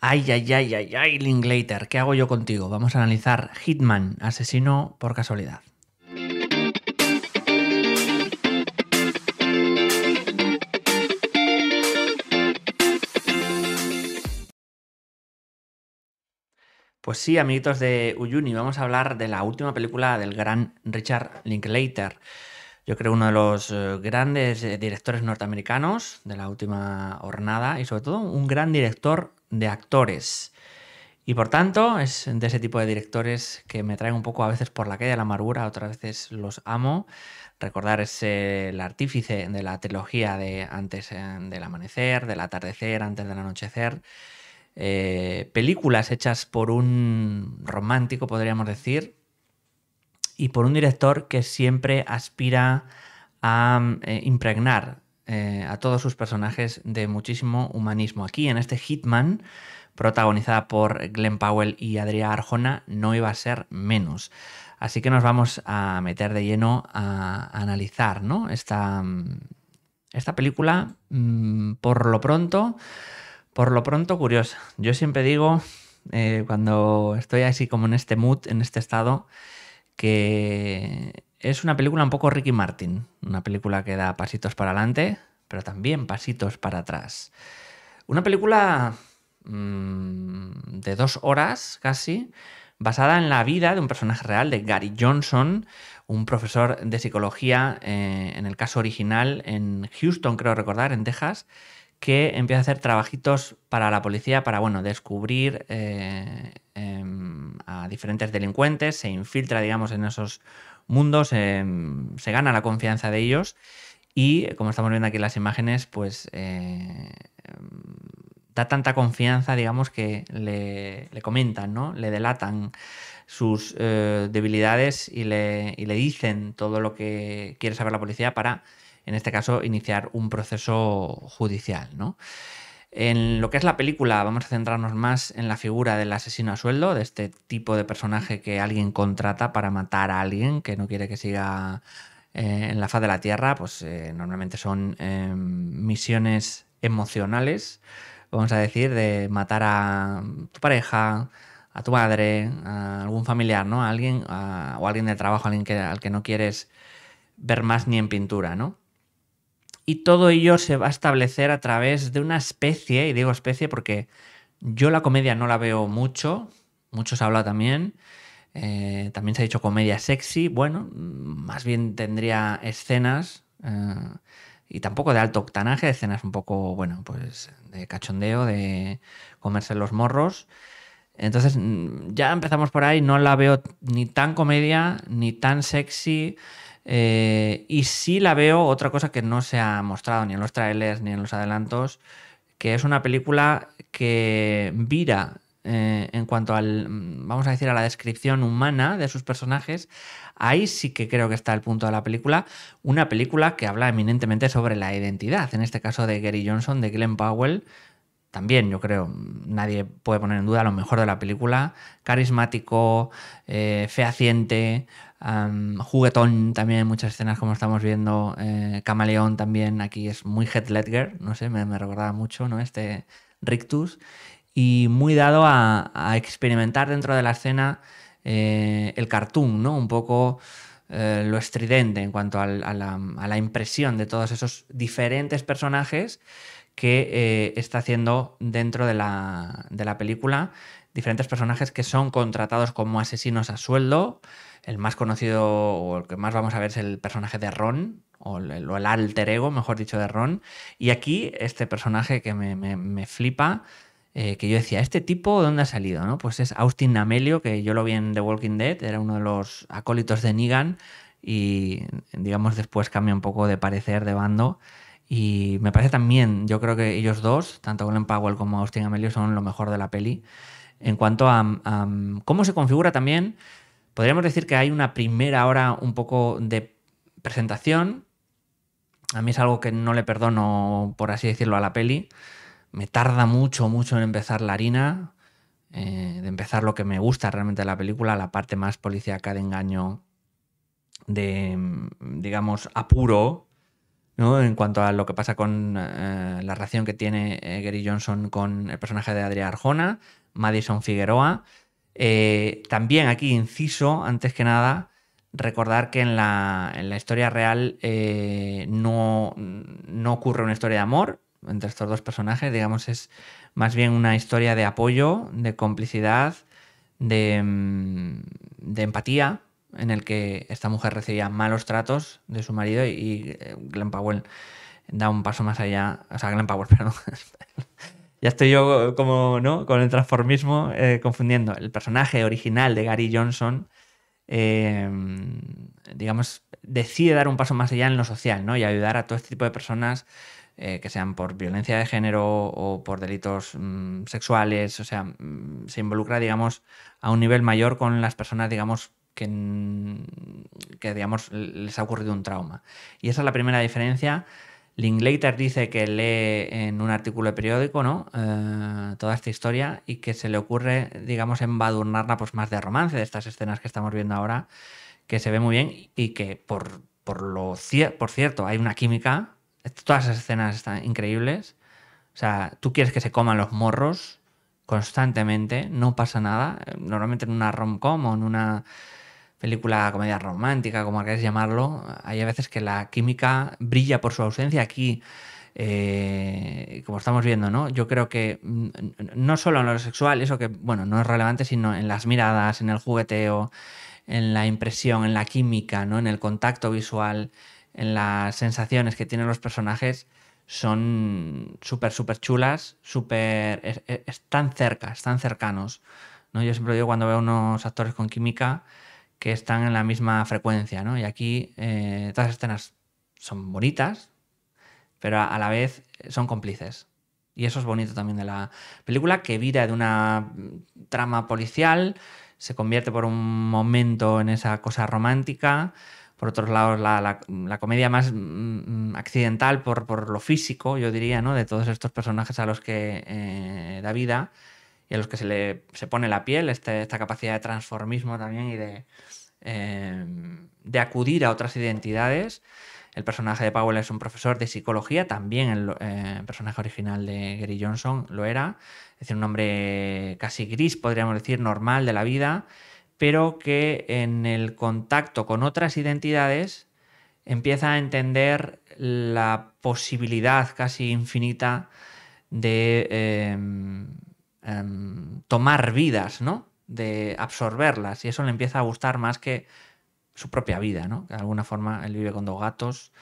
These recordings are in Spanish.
Ay, ay, ay, ay, ay, Linklater, ¿qué hago yo contigo? Vamos a analizar Hitman, asesino por casualidad. Pues sí, amiguitos de Uyuni, vamos a hablar de la última película del gran Richard Linklater yo creo, uno de los eh, grandes eh, directores norteamericanos de la última jornada y sobre todo un gran director de actores. Y por tanto, es de ese tipo de directores que me traen un poco a veces por la calle de la amargura, otras veces los amo. Recordar es el artífice de la trilogía de Antes eh, del Amanecer, del Atardecer, Antes del Anochecer. películas hechas por un romántico, podríamos decir, y por un director que siempre aspira a eh, impregnar eh, a todos sus personajes de muchísimo humanismo. Aquí en este Hitman, protagonizada por Glenn Powell y Adriana Arjona, no iba a ser menos. Así que nos vamos a meter de lleno a, analizar ¿no? esta, película, mm, por lo pronto, por lo pronto curiosa. Yo siempre digo, eh, cuando estoy así como en este mood, en este estado, que es una película un poco Ricky Martin, una película que da pasitos para adelante, pero también pasitos para atrás. Una película mm, de dos horas casi, basada en la vida de un personaje real de Gary Johnson, un profesor de psicología, eh, en el caso original, en Houston, creo recordar, en Texas, que empieza a hacer trabajitos para la policía para, bueno, descubrir eh, em, a diferentes delincuentes, se infiltra, digamos, en esos mundos, em, se gana la confianza de ellos y, como estamos viendo aquí en las imágenes, pues eh, em, da tanta confianza, digamos, que le, comentan, ¿no? Le delatan sus eh, debilidades y le, y le dicen todo lo que quiere saber la policía para en este caso, iniciar un proceso judicial, ¿no? En lo que es la película, vamos a centrarnos más en la figura del asesino a sueldo, de este tipo de personaje que alguien contrata para matar a alguien que no quiere que siga eh, en la faz de la tierra. Pues eh, normalmente son em, misiones emocionales, vamos a decir, de matar a tu pareja, a tu madre, a algún familiar, ¿no? A alguien, o a alguien de trabajo, alguien al que no quieres ver más ni en pintura, ¿no? Y todo ello se va a establecer a través de una especie, y digo especie porque yo la comedia no la veo mucho, mucho se habla también, eh, también se ha dicho comedia sexy, bueno, más bien tendría escenas, eh, y tampoco de alto octanaje, escenas un poco, bueno, pues de cachondeo, de comerse los morros. Entonces mm, ya empezamos por ahí, no la veo ni tan comedia, ni tan sexy. Eh, y sí la veo otra cosa que no se ha mostrado ni en los trailers ni en los adelantos, que es una película que vira eh, en cuanto al, vamos a decir, a la descripción humana de sus personajes, ahí sí que creo que está el punto de la película, una película que habla eminentemente sobre la identidad, en este caso de Gary Johnson, de Glenn Powell, también, yo creo, nadie puede poner en duda lo mejor de la película. Carismático, eh, fehaciente, juguetón también muchas escenas, como estamos viendo. Eh, camaleón también, aquí es muy Head Ledger, no sé, me, recordaba mucho, ¿no? Este Rictus. Y muy dado a, experimentar dentro de la escena eh, el cartoon, ¿no? Un poco. lo estridente en cuanto a la impresión de todos esos diferentes personajes que eh, está haciendo dentro de la, película diferentes personajes que son contratados como asesinos a sueldo. El más conocido o el que más vamos a ver es el personaje de Ron, o el, alter ego, mejor dicho, de Ron. Y aquí este personaje que me, me, flipa, eh, que yo decía, ¿este tipo dónde ha salido? ¿no? Pues es Austin Amelio, que yo lo vi en The Walking Dead, era uno de los acólitos de Negan y, digamos, después cambia un poco de parecer, de bando y me parece también, yo creo que ellos dos, tanto Glenn Powell como Austin Amelio, son lo mejor de la peli. En cuanto a, cómo se configura también, podríamos decir que hay una primera hora un poco de presentación. A mí es algo que no le perdono, por así decirlo, a la peli. Me tarda mucho, mucho en empezar la harina, eh, de empezar lo que me gusta realmente de la película, la parte más policiaca de engaño, de, digamos, apuro, en cuanto a lo que pasa con eh, la relación que tiene Gary Johnson con el personaje de Adrián Arjona, Madison Figueroa. Eh, también aquí, inciso, antes que nada, recordar que en la, historia real eh, no, ocurre una historia de amor entre estos dos personajes, digamos, es más bien una historia de apoyo, de complicidad, de mm, empatía, en el que esta mujer recibía malos tratos de su marido y, eh, Glenn Powell da un paso más allá. O sea, Glenn Powell, perdón. ya estoy yo como, ¿no? Con el transformismo eh, confundiendo. El personaje original de Gary Johnson, eh, digamos, decide dar un paso más allá en lo social, ¿no? Y ayudar a todo este tipo de personas que sean por violencia de género o por delitos mm, sexuales, o sea, mm, se involucra, digamos, a un nivel mayor con las personas, digamos, que, digamos, les ha ocurrido un trauma. Y esa es la primera diferencia. Linklater dice que lee en un artículo de periódico ¿no? Eh, toda esta historia y que se le ocurre, digamos, embadurnarla pues, más de romance, de estas escenas que estamos viendo ahora, que se ve muy bien y que, por, lo por cierto, hay una química. Todas esas escenas están increíbles. O sea, tú quieres que se coman los morros constantemente, no pasa nada. Normalmente en una rom-com o en una película comedia romántica, como queráis llamarlo, hay a veces que la química brilla por su ausencia aquí. Eh, como estamos viendo, ¿no? Yo creo que mm, no solo en lo sexual, eso que, bueno, no es relevante, sino en las miradas, en el jugueteo, en la impresión, en la química, ¿no? En el contacto visual, en las sensaciones que tienen los personajes, son súper, súper chulas, súper... están cerca, están cercanos, ¿no? Yo siempre digo cuando veo unos actores con química, que están en la misma frecuencia, ¿no? Y aquí eh, todas las escenas son bonitas, pero a, la vez eh, son cómplices. Y eso es bonito también de la película, que vira de una mm, trama policial, se convierte por un momento en esa cosa romántica, por otros lados la, comedia más mm, mm, accidental por, lo físico, yo diría, ¿no? de todos estos personajes a los que eh, da vida y a los que se le pone la piel, este, esta capacidad de transformismo también y de, eh, de acudir a otras identidades. El personaje de Powell es un profesor de psicología, también el eh, personaje original de Gary Johnson lo era, es decir, un hombre casi gris, podríamos decir, normal de la vida, pero que en el contacto con otras identidades empieza a entender la posibilidad casi infinita de... Eh, Em, tomar vidas, ¿no? De absorberlas. Y eso le empieza a gustar más que su propia vida, ¿no? De alguna forma él vive con dos gatos.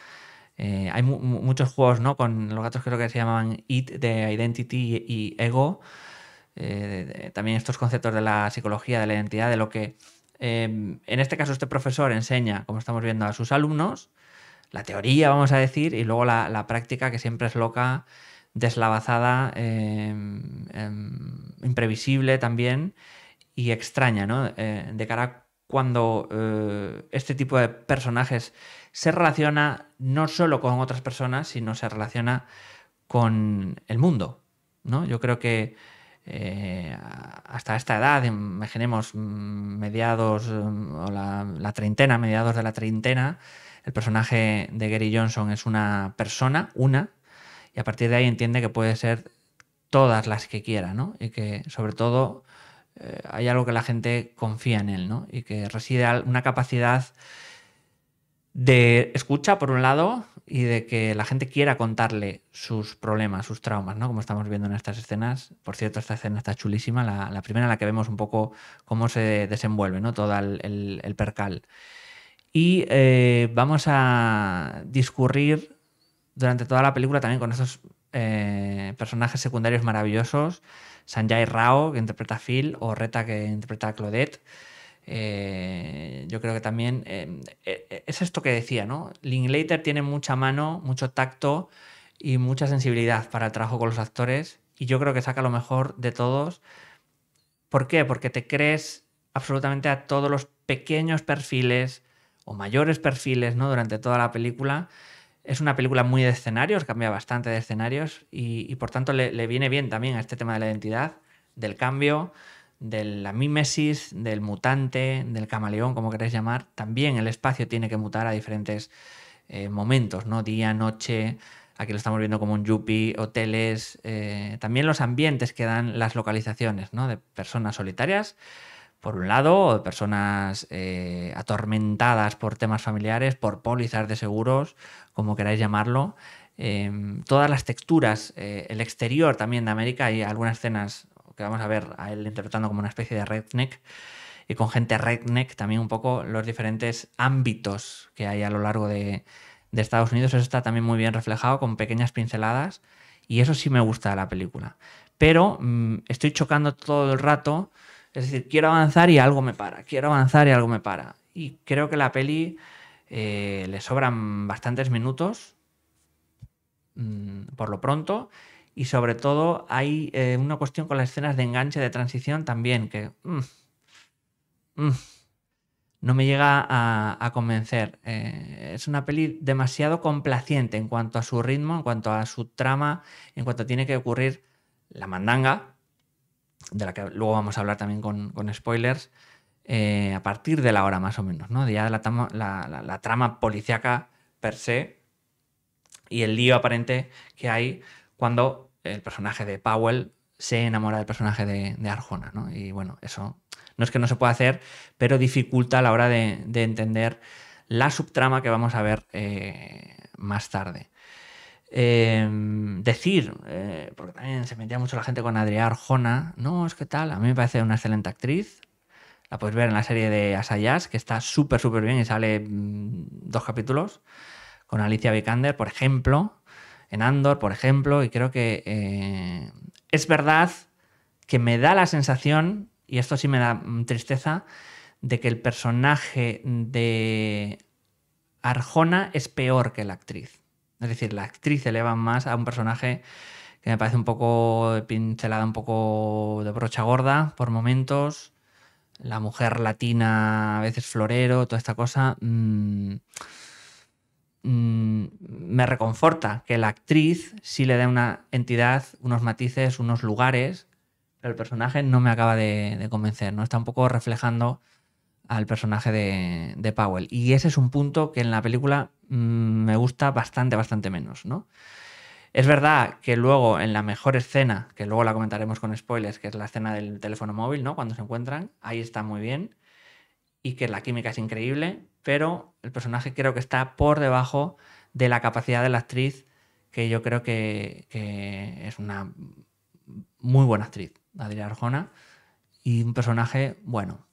Eh, hay muchos juegos, Con los gatos creo que se llaman It de Identity y, Ego. Eh, también estos conceptos de la psicología, de la identidad, de lo que em, en este caso este profesor enseña, como estamos viendo, a sus alumnos, la teoría, vamos a decir, y luego la, la práctica que siempre es loca deslavazada, em, em, imprevisible también y extraña, ¿no? Eh, de cara a cuando eh, este tipo de personajes se relaciona no solo con otras personas, sino se relaciona con el mundo, ¿no? Yo creo que eh, hasta esta edad, em, imaginemos mm, mediados mm, o la treintena, mediados de la treintena, el personaje de Gary Johnson es una persona, una, y a partir de ahí entiende que puede ser todas las que quiera, ¿no? Y que sobre todo eh, hay algo que la gente confía en él, ¿no? Y que reside una capacidad de escucha, por un lado, y de que la gente quiera contarle sus problemas, sus traumas, ¿no? Como estamos viendo en estas escenas. Por cierto, esta escena está chulísima, la, primera en la que vemos un poco cómo se desenvuelve, ¿no? Todo el, percal. Y eh, vamos a discurrir durante toda la película también con esos eh, personajes secundarios maravillosos, Sanjay Rao, que interpreta a Phil, o Reta, que interpreta a Claudette. Eh, yo creo que también eh, es esto que decía, ¿no? Linklater tiene mucha mano, mucho tacto y mucha sensibilidad para el trabajo con los actores y yo creo que saca lo mejor de todos. ¿Por qué? Porque te crees absolutamente a todos los pequeños perfiles o mayores perfiles, ¿no? Durante toda la película es una película muy de escenarios, cambia bastante de escenarios y, por tanto le, viene bien también a este tema de la identidad, del cambio, de la mímesis, del mutante, del camaleón, como queréis llamar. También el espacio tiene que mutar a diferentes eh, momentos, ¿no? Día, noche, aquí lo estamos viendo como un yuppie, hoteles, eh, también los ambientes que dan las localizaciones, ¿no? De personas solitarias por un lado, personas eh, atormentadas por temas familiares, por pólizas de seguros, como queráis llamarlo. Em, todas las texturas, eh, el exterior también de América, hay algunas escenas que vamos a ver a él interpretando como una especie de redneck y con gente redneck también un poco los diferentes ámbitos que hay a lo largo de, Estados Unidos, eso está también muy bien reflejado con pequeñas pinceladas y eso sí me gusta de la película. Pero mm, estoy chocando todo el rato es decir, quiero avanzar y algo me para, quiero avanzar y algo me para. Y creo que la peli eh, le sobran bastantes minutos, mm, por lo pronto, y sobre todo hay eh, una cuestión con las escenas de enganche, de transición también, que mm, mm, no me llega a, convencer. Eh, es una peli demasiado complaciente en cuanto a su ritmo, en cuanto a su trama, en cuanto tiene que ocurrir la mandanga de la que luego vamos a hablar también con, spoilers, eh, a partir de la hora más o menos, ¿no? Ya la, trama policíaca per se y el lío aparente que hay cuando el personaje de Powell se enamora del personaje de, Arjona, ¿no? Y bueno, eso no es que no se pueda hacer, pero dificulta a la hora de, entender la subtrama que vamos a ver eh, más tarde. Em, decir, eh, porque también se metía mucho la gente con Adriana Arjona, no, es que tal, a mí me parece una excelente actriz, la puedes ver en la serie de Asayas, que está súper, súper bien y sale mm, dos capítulos, con Alicia Vikander, por ejemplo, en Andor, por ejemplo, y creo que eh, es verdad que me da la sensación, y esto sí me da mm, tristeza, de que el personaje de Arjona es peor que la actriz. Es decir, la actriz eleva más a un personaje que me parece un poco pincelada, un poco de brocha gorda por momentos. La mujer latina, a veces florero, toda esta cosa. Mm, mm, me reconforta que la actriz sí le da una entidad, unos matices, unos lugares, pero el personaje no me acaba de, de convencer, ¿no? Está un poco reflejando al personaje de, Powell. Y ese es un punto que en la película mm, me gusta bastante, bastante menos, ¿no? Es verdad que luego en la mejor escena, que luego la comentaremos con spoilers, que es la escena del teléfono móvil, ¿no? Cuando se encuentran, ahí está muy bien y que la química es increíble, pero el personaje creo que está por debajo de la capacidad de la actriz, que yo creo que, que es una muy buena actriz, Adriana Arjona, y un personaje, bueno,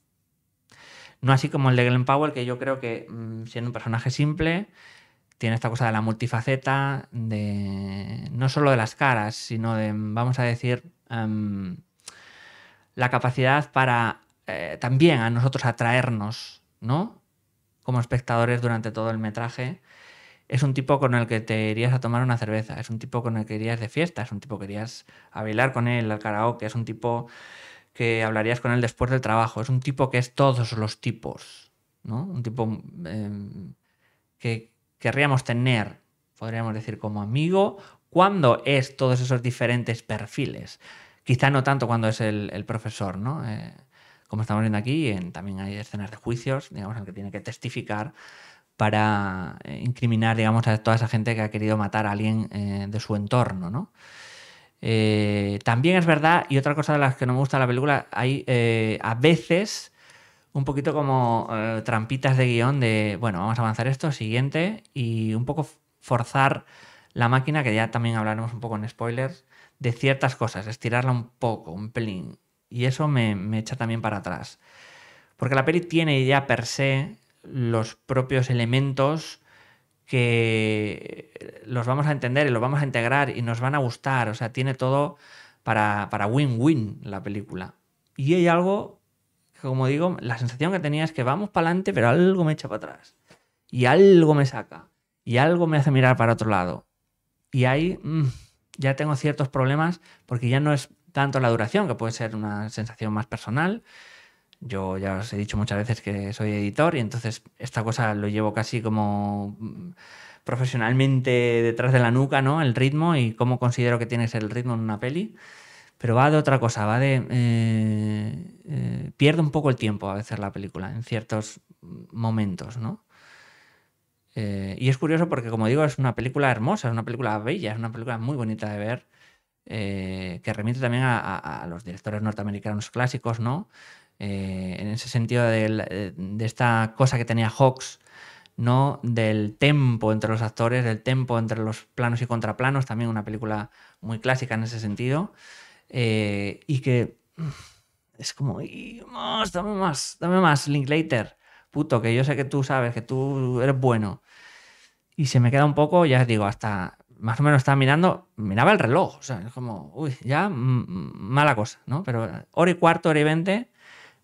no así como el de Glenn Powell, que yo creo que mm, siendo un personaje simple, tiene esta cosa de la multifaceta, de no solo de las caras, sino de, vamos a decir, em, la capacidad para eh, también a nosotros atraernos, ¿no? Como espectadores durante todo el metraje. Es un tipo con el que te irías a tomar una cerveza, es un tipo con el que irías de fiesta, es un tipo que irías a bailar con él al karaoke, es un tipo que hablarías con él después del trabajo. Es un tipo que es todos los tipos, ¿no? Un tipo em, que querríamos tener, podríamos decir, como amigo, cuando es todos esos diferentes perfiles. Quizá no tanto cuando es el, profesor, ¿no? Eh, como estamos viendo aquí, en, también hay escenas de juicios, digamos, en el que tiene que testificar para eh, incriminar, digamos, a toda esa gente que ha querido matar a alguien eh, de su entorno, ¿no? Eh, también es verdad, y otra cosa de las que no me gusta la película, hay eh, a veces un poquito como eh, trampitas de guión de, bueno, vamos a avanzar esto, siguiente, y un poco forzar la máquina, que ya también hablaremos un poco en spoilers, de ciertas cosas, estirarla un poco, un pelín. Y eso me, me echa también para atrás. Porque la peli tiene ya per se los propios elementos que los vamos a entender y los vamos a integrar y nos van a gustar. O sea, tiene todo para win-win la película. Y hay algo que, como digo, la sensación que tenía es que vamos para adelante, pero algo me echa para atrás. Y algo me saca. Y algo me hace mirar para otro lado. Y ahí mm, ya tengo ciertos problemas porque ya no es tanto la duración, que puede ser una sensación más personal, yo ya os he dicho muchas veces que soy editor y entonces esta cosa lo llevo casi como mm, profesionalmente detrás de la nuca, ¿no? El ritmo y cómo considero que tiene que ser el ritmo en una peli. Pero va de otra cosa, va de... Eh, eh, pierde un poco el tiempo a veces la película en ciertos momentos, ¿no? Eh, y es curioso porque, como digo, es una película hermosa, es una película bella, es una película muy bonita de ver. que remite también a, los directores norteamericanos clásicos, ¿no? Eh, en ese sentido eh, de, esta cosa que tenía Hawks, ¿no? Del tempo entre los actores, del tempo entre los planos y contraplanos, también una película muy clásica en ese sentido. Eh, y que mm, es como, más, dame más, dame más, Linklater, puto, que yo sé que tú sabes, que tú eres bueno. Y se me queda un poco, ya digo, hasta más o menos estaba mirando, miraba el reloj, o sea, es como, uy, ya mm, mm, mala cosa, ¿no? Pero hora y cuarto, hora y veinte,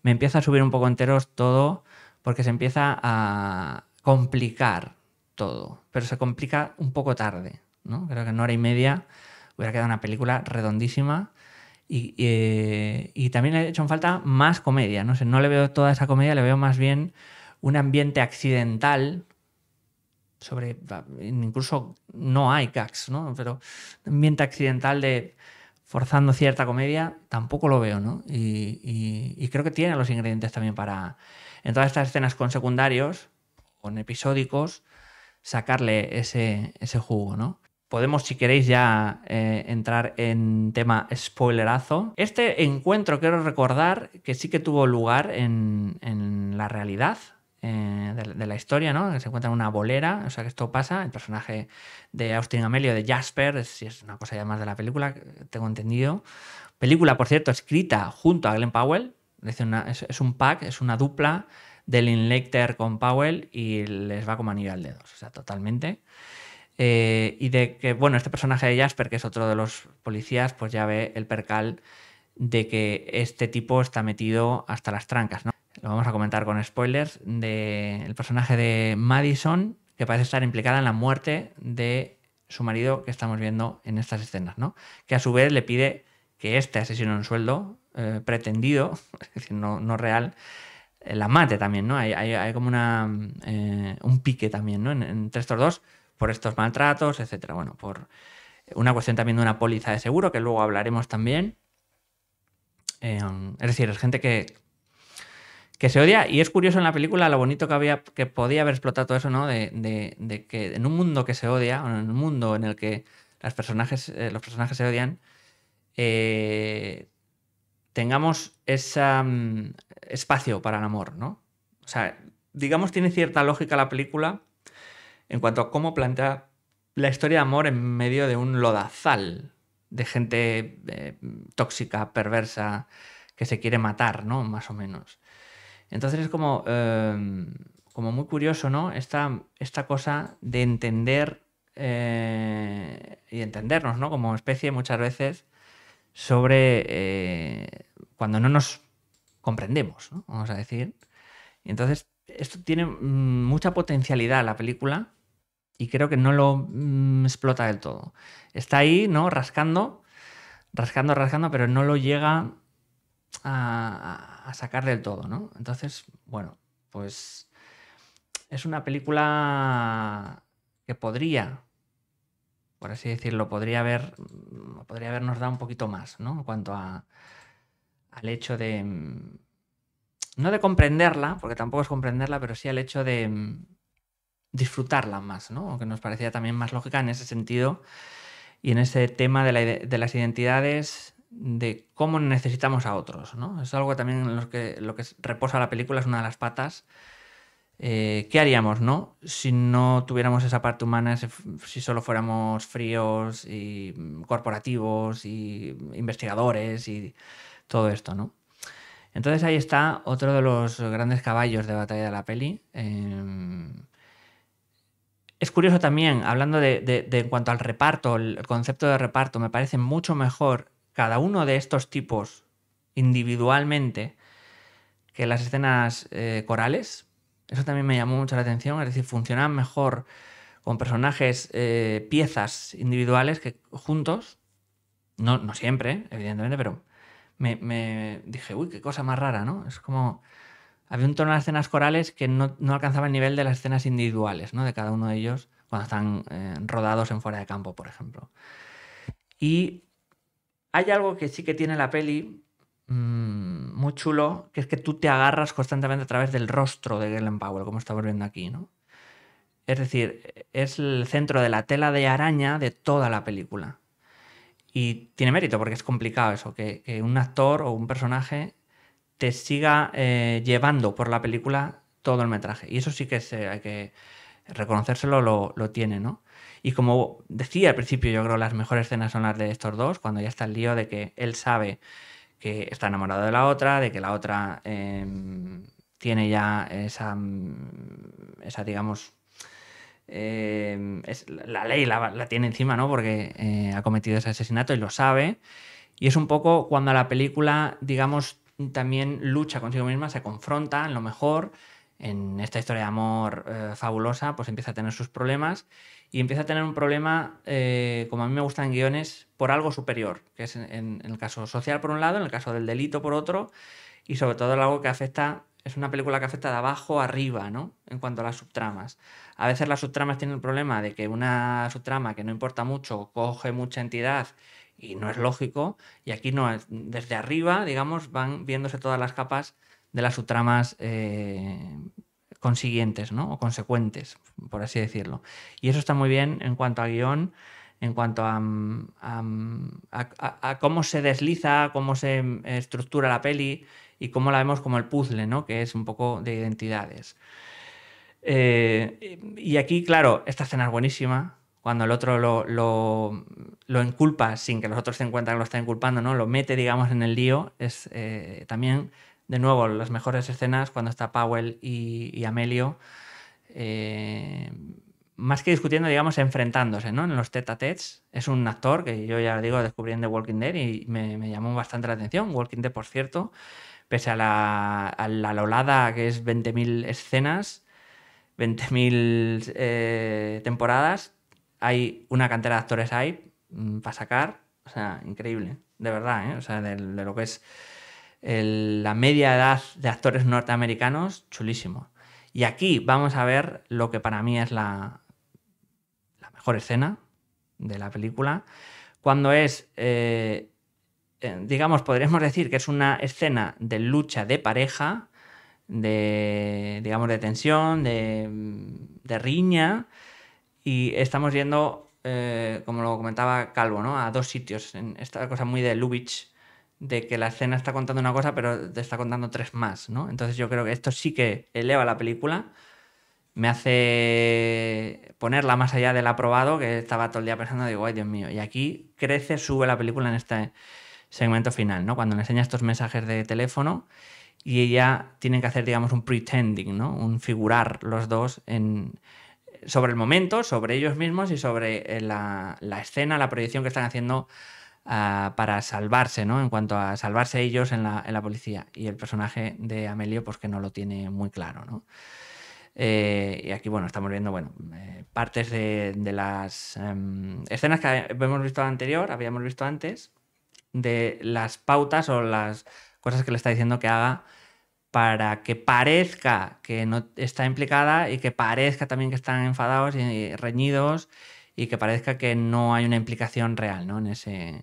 me empieza a subir un poco enteros todo porque se empieza a complicar todo, pero se complica un poco tarde, ¿no? Creo que en hora y media hubiera quedado una película redondísima y, eh, también he hecho en falta más comedia, no sé, no le veo toda esa comedia, le veo más bien un ambiente accidental sobre incluso no hay gags, ¿no? Pero un ambiente accidental de forzando cierta comedia, tampoco lo veo, ¿no? Y, creo que tiene los ingredientes también para, en todas estas escenas con secundarios, con episódicos, sacarle ese, jugo, ¿no? Podemos, si queréis, ya eh, entrar en tema spoilerazo. Este encuentro, quiero recordar, que sí que tuvo lugar en, en la realidad, eh, de, la historia, ¿no? se encuentra en una bolera, o sea que esto pasa, el personaje de Austin Amelio, de Jasper, si es una cosa ya más de la película, tengo entendido. Película, por cierto, escrita junto a Glenn Powell, es, un pack, es una dupla del Inlecter con Powell y les va como anillo al dedo, o sea, totalmente. Eh, y de que, bueno, este personaje de Jasper, que es otro de los policías, pues ya ve el percal de que este tipo está metido hasta las trancas, ¿no? lo vamos a comentar con spoilers, del personaje de Madison, que parece estar implicada en la muerte de su marido que estamos viendo en estas escenas, ¿no? Que a su vez le pide que este asesino en sueldo, eh, pretendido, es decir, no, real, eh, la mate también, ¿no? Hay, hay, como una, eh, un pique también, ¿no? En, entre estos dos, por estos maltratos, etcétera. Bueno, por una cuestión también de una póliza de seguro, que luego hablaremos también. es decir, es gente que que se odia. Y es curioso en la película lo bonito que había, que podía haber explotado todo eso, ¿no? De, que en un mundo que se odia, o en un mundo en el que las personajes, eh, los personajes se odian, eh, tengamos ese mm, espacio para el amor, ¿no? O sea, digamos, tiene cierta lógica la película en cuanto a cómo plantea la historia de amor en medio de un lodazal de gente eh, tóxica, perversa, que se quiere matar, ¿no? Más o menos. Entonces es como, em, como muy curioso, ¿no? Esta, esta cosa de entender eh, y entendernos, ¿no? Como especie muchas veces sobre eh, cuando no nos comprendemos, vamos a decir. Y entonces, esto tiene mm, mucha potencialidad la película y creo que no lo mm, explota del todo. Está ahí, ¿no? Rascando, rascando, rascando, pero no lo llega a, sacar del todo, ¿no? Entonces, bueno, pues es una película que podría, por así decirlo, podría haber, podría habernos dado un poquito más, ¿no? En cuanto al hecho de, no de comprenderla, porque tampoco es comprenderla, pero sí al hecho de disfrutarla más, ¿no? Que nos parecía también más lógica en ese sentido y en ese tema de, de las identidades, de cómo necesitamos a otros, ¿no? Es algo también en lo que, lo que reposa la película, es una de las patas. Eh, ¿Qué haríamos, no? Si no tuviéramos esa parte humana, si solo fuéramos fríos y mm, corporativos y investigadores y todo esto, ¿no? Entonces ahí está otro de los grandes caballos de batalla de la peli. Em, es curioso también, hablando de, de, en cuanto al reparto, el concepto de reparto, me parece mucho mejor cada uno de estos tipos individualmente que las escenas eh, corales. Eso también me llamó mucho la atención, es decir, funcionan mejor con personajes, eh, piezas individuales que juntos, no, no siempre, evidentemente, pero me, dije, uy, qué cosa más rara, ¿no? Es como, había un tono de escenas corales que no, alcanzaba el nivel de las escenas individuales, ¿no? De cada uno de ellos cuando están eh, rodados en fuera de campo, por ejemplo. Y hay algo que sí que tiene la peli mm, muy chulo, que es que tú te agarras constantemente a través del rostro de Glenn Powell, como estamos viendo aquí, ¿no? Es decir, es el centro de la tela de araña de toda la película. Y tiene mérito, porque es complicado eso, que, un actor o un personaje te siga eh, llevando por la película todo el metraje. Y eso sí que hay que reconocérselo, lo, lo, tiene, ¿no? Y como decía al principio, yo creo las mejores escenas son las de estos dos, cuando ya está el lío de que él sabe que está enamorado de la otra, de que la otra em, tiene ya esa, mm, esa digamos, em, la ley la, tiene encima, ¿no? Porque eh, ha cometido ese asesinato y lo sabe. Y es un poco cuando la película, digamos, también lucha consigo misma, se confronta, en lo mejor, en esta historia de amor eh, fabulosa, pues empieza a tener sus problemas y empieza a tener un problema, eh, como a mí me gustan guiones, por algo superior, que es en, el caso social por un lado, en el caso del delito por otro, y sobre todo algo que afecta, es una película que afecta de abajo arriba, ¿no? En cuanto a las subtramas. A veces las subtramas tienen el problema de que una subtrama que no importa mucho coge mucha entidad y no es lógico, y aquí no, desde arriba, digamos, van viéndose todas las capas de las subtramas eh, consiguientes, O consecuentes, por así decirlo. Y eso está muy bien en cuanto a guión, en cuanto a, cómo se desliza, cómo se estructura la peli y cómo la vemos como el puzzle, ¿no? Que es un poco de identidades. Eh, y aquí, claro, esta escena es buenísima. Cuando el otro lo, inculpa sin que los otros se encuentren que lo están inculpando, ¿no? Lo mete, digamos, en el lío. Es eh, también de nuevo, las mejores escenas cuando está Powell y, Amelio, eh, más que discutiendo, digamos, enfrentándose, ¿no? En los tete tets Es un actor que yo ya digo, descubrí en The Walking Dead y me, llamó bastante la atención. Walking Dead, por cierto, pese a la, a la lolada que es 20.000 escenas, 20.000 eh, temporadas, hay una cantera de actores ahí mm, para sacar. O sea, increíble, de verdad, ¿eh? O sea, de lo que es la media edad de actores norteamericanos, chulísimo. Y aquí vamos a ver lo que para mí es la, la mejor escena de la película, cuando es, eh, eh, digamos, podríamos decir que es una escena de lucha de pareja, de, digamos, de tensión, de, riña, y estamos viendo, eh, como lo comentaba Calvo, ¿no? a dos sitios, en esta cosa muy de Lubitsch, de que la escena está contando una cosa, pero te está contando tres más, ¿no? Entonces yo creo que esto sí que eleva la película, me hace ponerla más allá del aprobado, que estaba todo el día pensando, digo, ay Dios mío, y aquí crece, sube la película en este segmento final, ¿no? Cuando le enseña estos mensajes de teléfono y ella tienen que hacer, digamos, un pretending, ¿no? Un figurar los dos sobre el momento, sobre ellos mismos y sobre eh, la, la escena, la proyección que están haciendo para salvarse, ¿no? En cuanto a salvarse ellos en la, policía. Y el personaje de Amelio, pues que no lo tiene muy claro, ¿no? Eh, y aquí, bueno, estamos viendo, bueno, eh, partes de, las em, escenas que hemos visto anterior, habíamos visto antes, de las pautas o las cosas que le está diciendo que haga para que parezca que no está implicada y que parezca también que están enfadados y reñidos y que parezca que no hay una implicación real ¿no? en, ese,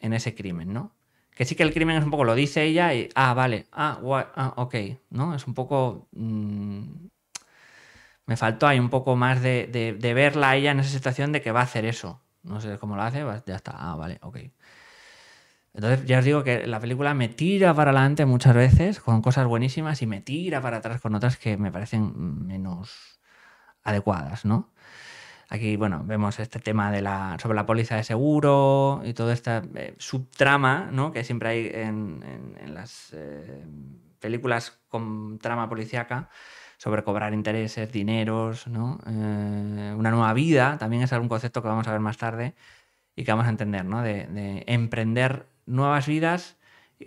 en ese crimen, ¿no? Que sí que el crimen es un poco, lo dice ella y, ah, vale, ah, ah ok, ¿no? Es un poco... Mm, me faltó ahí un poco más de, de, verla a ella en esa situación de que va a hacer eso. No sé cómo lo hace, ya está, ah, vale, ok. Entonces ya os digo que la película me tira para adelante muchas veces con cosas buenísimas y me tira para atrás con otras que me parecen menos adecuadas, ¿no? Aquí, bueno, vemos este tema de la, sobre la póliza de seguro y toda esta eh, subtrama, ¿no? Que siempre hay en, las eh, películas con trama policíaca sobre cobrar intereses, dineros, ¿no? Eh, una nueva vida, también es algún concepto que vamos a ver más tarde y que vamos a entender, ¿no? De, de emprender nuevas vidas.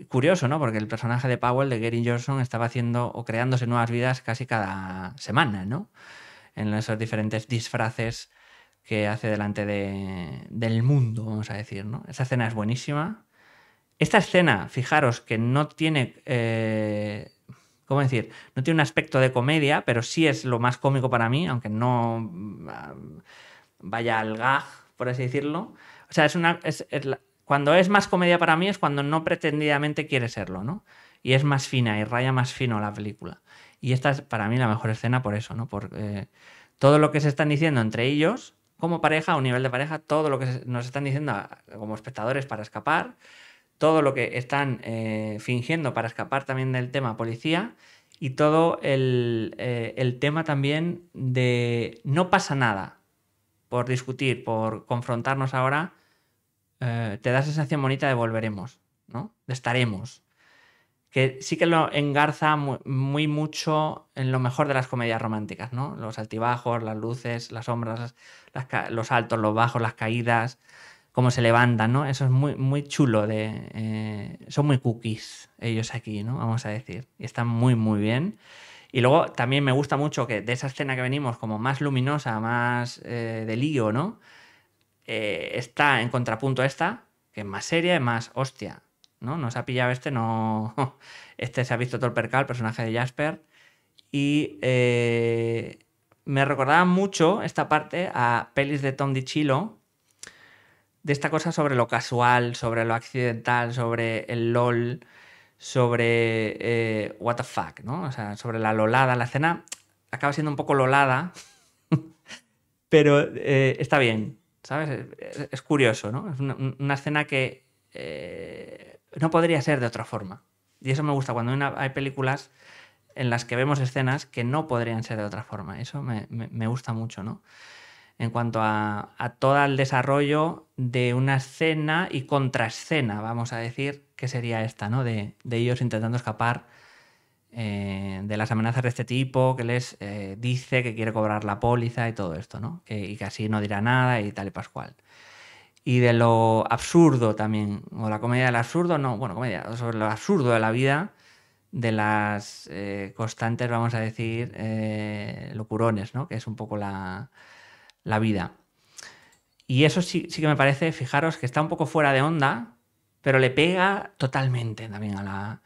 Curioso, ¿no? Porque el personaje de Powell, de Gary Johnson, estaba haciendo o creándose nuevas vidas casi cada semana, ¿no? en esos diferentes disfraces que hace delante del mundo, vamos a decir, ¿no? Esa escena es buenísima. Esta escena, fijaros que no tiene, eh, ¿cómo decir? No tiene un aspecto de comedia, pero sí es lo más cómico para mí, aunque no mm, vaya al gag, por así decirlo. O sea, es una, cuando es más comedia para mí es cuando no pretendidamente quiere serlo, ¿no? Y es más fina y raya más fino la película. Y esta es para mí la mejor escena por eso, ¿no? Porque eh, todo lo que se están diciendo entre ellos, como pareja, a un nivel de pareja, todo lo que nos están diciendo como espectadores para escapar, todo lo que están eh, fingiendo para escapar también del tema policía y todo eh, el, tema también de no pasa nada por discutir, por confrontarnos ahora, te da sensación bonita de volveremos, ¿no? De estaremos que sí que lo engarza muy, mucho en lo mejor de las comedias románticas, ¿no? Los altibajos, las luces, las sombras, los altos, los bajos, las caídas, cómo se levantan, ¿no? Eso es muy, muy chulo de... Eh, son muy cookies ellos aquí, ¿no? Vamos a decir. Y están muy, muy bien. Y luego también me gusta mucho que de esa escena que venimos como más luminosa, más eh, de lío, ¿no? Eh, está en contrapunto a esta, que es más seria, y más hostia ¿no? se ha pillado este, no. Este se ha visto todo el percal, personaje de Jasper. Y eh, me recordaba mucho esta parte a pelis de Tom Chilo de esta cosa sobre lo casual, sobre lo accidental, sobre el LOL, sobre eh, what the fuck, ¿no? O sea, sobre la lolada. La escena acaba siendo un poco lolada, pero eh, está bien, ¿sabes? Es, curioso, ¿no? Es una, escena que no podría ser de otra forma. Y eso me gusta cuando hay, películas en las que vemos escenas que no podrían ser de otra forma. Eso me, gusta mucho, ¿no? En cuanto a, todo el desarrollo de una escena y contraescena, vamos a decir, que sería esta, ¿no? De, ellos intentando escapar eh, de las amenazas de este tipo, que les eh, dice que quiere cobrar la póliza y todo esto, ¿no? y que así no dirá nada y tal y pascual y de lo absurdo también, o la comedia del absurdo, no, bueno, comedia, sobre lo absurdo de la vida, de las eh, constantes, vamos a decir, eh, locurones, ¿no? Que es un poco la, la vida. Y eso sí, sí, que me parece, fijaros, que está un poco fuera de onda, pero le pega totalmente también a la,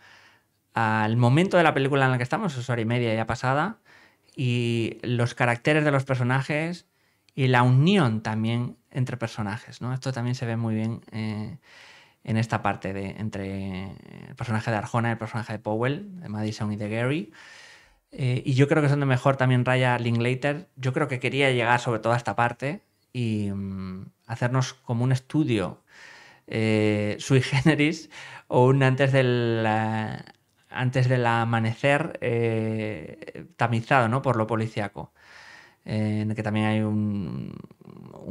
al momento de la película en la que estamos, es hora y media ya pasada, y los caracteres de los personajes y la unión también entre personajes, ¿no? Esto también se ve muy bien eh, en esta parte de, entre el personaje de Arjona y el personaje de Powell, de Madison y de Gary. Eh, y yo creo que son de mejor también Raya Linklater. Yo creo que quería llegar sobre todo a esta parte y mm, hacernos como un estudio eh, sui generis o un antes del, antes del amanecer tamizado ¿no? por lo policíaco en el que también hay un,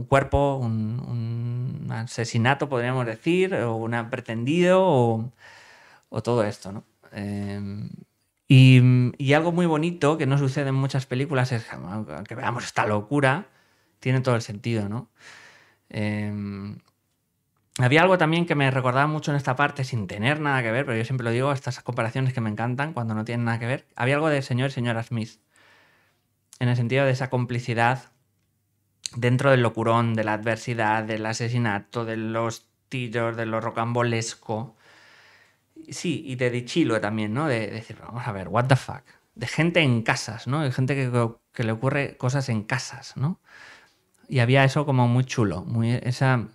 cuerpo, un, asesinato, podríamos decir, o un pretendido, o, todo esto, ¿no? Em, y, algo muy bonito que no sucede en muchas películas es que veamos esta locura, tiene todo el sentido, ¿no? Em, había algo también que me recordaba mucho en esta parte, sin tener nada que ver, pero yo siempre lo digo, estas comparaciones que me encantan cuando no tienen nada que ver. Había algo de señor y señora Smith en el sentido de esa complicidad dentro del locurón, de la adversidad, del asesinato, de los tiros, de lo rocambolesco. Sí, y de dichilo también, ¿no? De, decir, vamos a ver, what the fuck. De gente en casas, ¿no? De gente que, que le ocurre cosas en casas, ¿no? Y había eso como muy chulo, muy, esa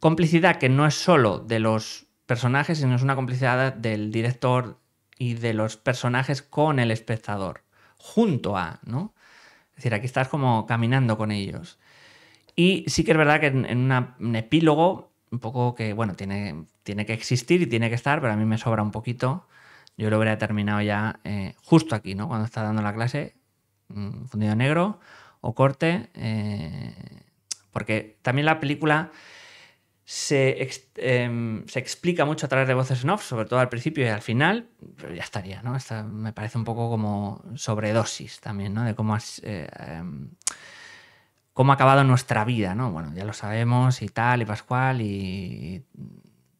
complicidad que no es solo de los personajes, sino es una complicidad del director y de los personajes con el espectador, junto a, ¿no? Es decir, aquí estás como caminando con ellos. Y sí que es verdad que en, un epílogo, un poco que, bueno, tiene, tiene que existir y tiene que estar, pero a mí me sobra un poquito. Yo lo hubiera terminado ya eh, justo aquí, ¿no? Cuando está dando la clase, mm, fundido negro o corte, eh, porque también la película Em, se, explica mucho a través de voces en off, sobre todo al principio y al final, pero ya estaría, ¿no? me parece un poco como sobredosis también, ¿no? De cómo, eh, em, cómo ha acabado nuestra vida, ¿no? Bueno, ya lo sabemos y tal, y Pascual, y,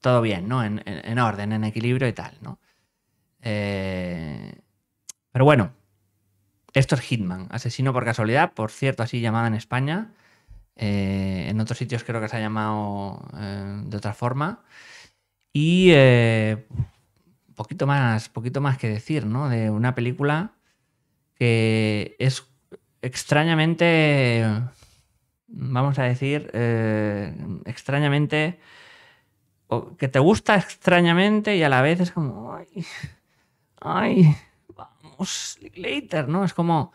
todo bien, ¿no? En, orden, en equilibrio y tal, ¿no? Eh, pero bueno, esto es Hitman, asesino por casualidad, por cierto, así llamada en España eh, en otros sitios creo que se ha llamado eh, de otra forma. Y eh, poquito, más, poquito más que decir, ¿no? De una película que es extrañamente, vamos a decir, extrañamente, que te gusta extrañamente y a la vez es como, ay, ay, vamos, later, ¿no? Es como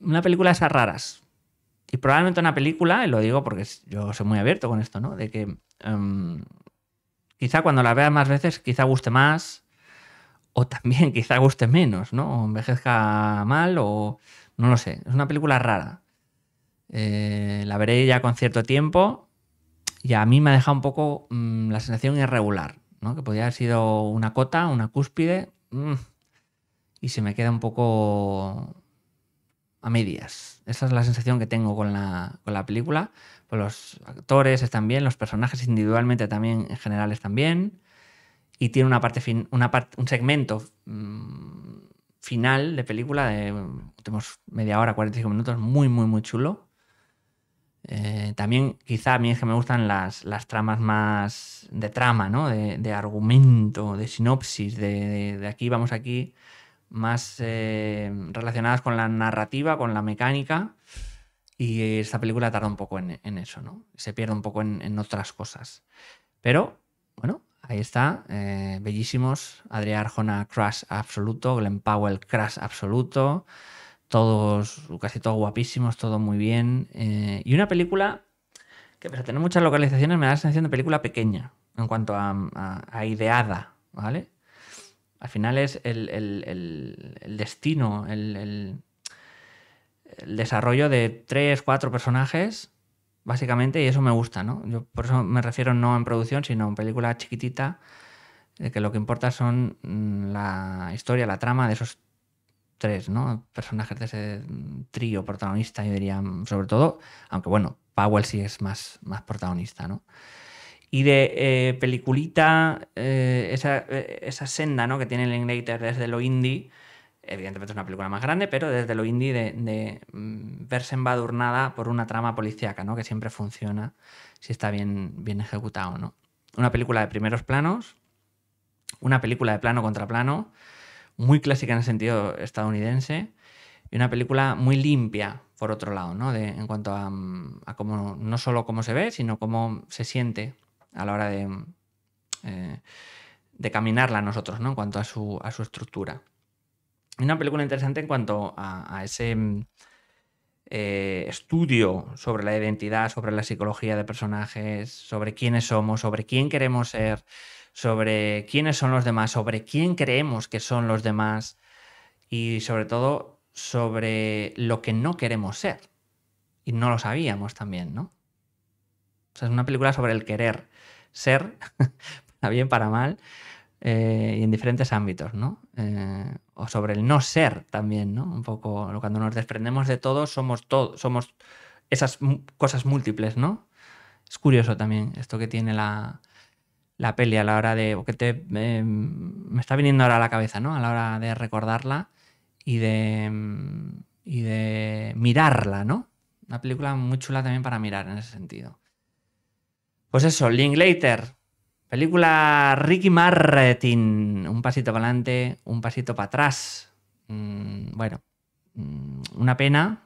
una película de esas raras, y probablemente una película, y lo digo porque yo soy muy abierto con esto, ¿no? De que em, quizá cuando la vea más veces, quizá guste más, o también quizá guste menos, ¿no? O envejezca mal, o no lo sé. Es una película rara. Eh, la veré ya con cierto tiempo y a mí me ha dejado un poco mm, la sensación irregular, ¿no? Que podría haber sido una cota, una cúspide, mm, y se me queda un poco a medias. Esa es la sensación que tengo con la, con la película. Pues los actores están bien, los personajes individualmente también, en general están bien. Y tiene una parte fin, una un segmento mm, final de película de tenemos media hora, 45 minutos, muy, muy, muy chulo. Eh, también quizá a mí es que me gustan las, las tramas más de trama, ¿no? De, argumento, de sinopsis, de, de aquí vamos aquí más eh, relacionadas con la narrativa, con la mecánica. Y esta película tarda un poco en, eso, ¿no? Se pierde un poco en, otras cosas. Pero, bueno, ahí está. Eh, bellísimos. Adrián Arjona, crash absoluto. Glenn Powell, crash absoluto. Todos, casi todos guapísimos, todo muy bien. Eh, y una película que, pese a tener muchas localizaciones, me da la sensación de película pequeña en cuanto a ideada, ¿vale? Al final es el, destino, el, desarrollo de tres, cuatro personajes, básicamente, y eso me gusta, ¿no? Yo por eso me refiero no en producción, sino en película chiquitita, de que lo que importa son mm, la historia, la trama de esos tres, Personajes de ese trío protagonista, yo diría, sobre todo, aunque bueno, Powell sí es más, más protagonista, ¿no? y de eh, peliculita, eh, eh, esa, senda ¿no? que tiene Linklater desde lo indie, evidentemente es una película más grande, pero desde lo indie de, mm, verse embadurnada por una trama policíaca, ¿no? que siempre funciona si está bien, bien ejecutada no. Una película de primeros planos, una película de plano contra plano, muy clásica en el sentido estadounidense, y una película muy limpia, por otro lado, ¿no? en cuanto a, mm, a cómo, no solo cómo se ve, sino cómo se siente a la hora de, eh, caminarla nosotros, ¿no? En cuanto a su, estructura. una película interesante en cuanto a, ese mm, eh, estudio sobre la identidad, sobre la psicología de personajes, sobre quiénes somos, sobre quién queremos ser, sobre quiénes son los demás, sobre quién creemos que son los demás y sobre todo sobre lo que no queremos ser. Y no lo sabíamos también, ¿no? es una película sobre el querer ser, para bien, para mal, eh, y en diferentes ámbitos, ¿no? Eh, o sobre el no ser también, ¿no? Un poco cuando nos desprendemos de todo, somos somos esas cosas múltiples, ¿no? Es curioso también esto que tiene la, la peli a la hora de. que te, em, me está viniendo ahora a la cabeza, ¿no? A la hora de recordarla y de. Em, y de mirarla, ¿no? Una película muy chula también para mirar en ese sentido. Pues eso, Linklater, película Ricky Martin, un pasito para adelante, un pasito para atrás. Mm, bueno, mm, una pena,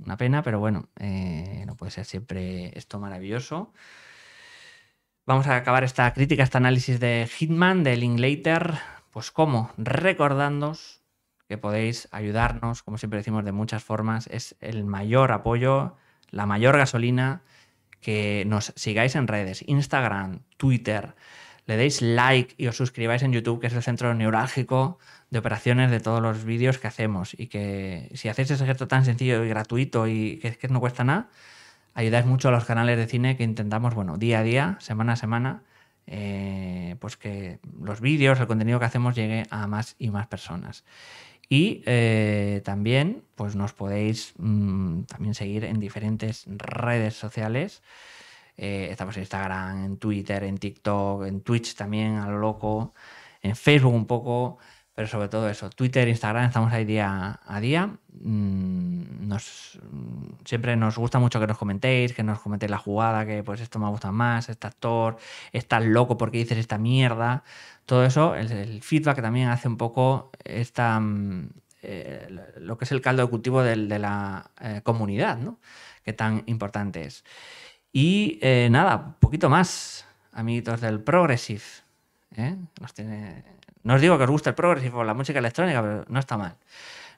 una pena, pero bueno, eh, no puede ser siempre esto maravilloso. Vamos a acabar esta crítica, este análisis de Hitman, de Linklater, pues cómo, recordándos que podéis ayudarnos, como siempre decimos, de muchas formas. Es el mayor apoyo, la mayor gasolina que nos sigáis en redes, Instagram, Twitter, le deis like y os suscribáis en YouTube, que es el centro neurálgico de operaciones de todos los vídeos que hacemos. Y que si hacéis ese gesto tan sencillo y gratuito y que, no cuesta nada, ayudáis mucho a los canales de cine que intentamos, bueno, día a día, semana a semana, eh, pues que los vídeos, el contenido que hacemos llegue a más y más personas. Y eh, también pues nos podéis mm, también seguir en diferentes redes sociales. Eh, estamos en Instagram, en Twitter, en TikTok, en Twitch también, a lo loco, en Facebook un poco. Pero sobre todo eso, Twitter, Instagram, estamos ahí día a día. Mm, nos, siempre nos gusta mucho que nos comentéis, que nos comentéis la jugada, que pues esto me gusta más, este actor, estás loco porque dices esta mierda. Todo eso, el, el feedback también hace un poco esta, mm, eh, lo que es el caldo de cultivo de, la eh, comunidad, ¿no? Que tan importante es. Y eh, nada, poquito más, amiguitos del Progressive. nos ¿eh? tiene no os digo que os guste el progressive o la música electrónica, pero no está mal.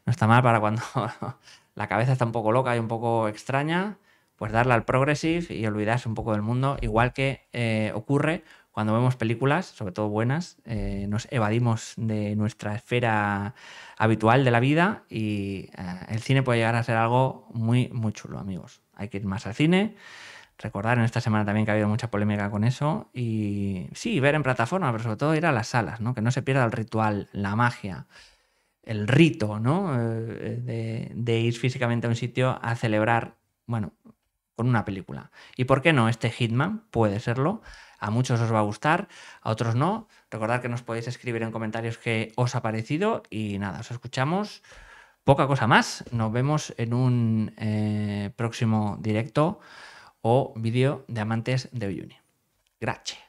No está mal para cuando la cabeza está un poco loca y un poco extraña, pues darle al progressive y olvidarse un poco del mundo, igual que eh, ocurre cuando vemos películas, sobre todo buenas, eh, nos evadimos de nuestra esfera habitual de la vida y eh, el cine puede llegar a ser algo muy, muy chulo, amigos. Hay que ir más al cine, Recordar en esta semana también que ha habido mucha polémica con eso. Y sí, ver en plataforma, pero sobre todo ir a las salas, ¿no? Que no se pierda el ritual, la magia, el rito, ¿no? Eh, eh, de, ir físicamente a un sitio a celebrar, bueno, con una película. ¿Y por qué no? Este Hitman puede serlo. A muchos os va a gustar, a otros no. Recordad que nos podéis escribir en comentarios qué os ha parecido. Y nada, os escuchamos. Poca cosa más. Nos vemos en un eh, próximo directo o vídeo de amantes de Uyuni. Gracias.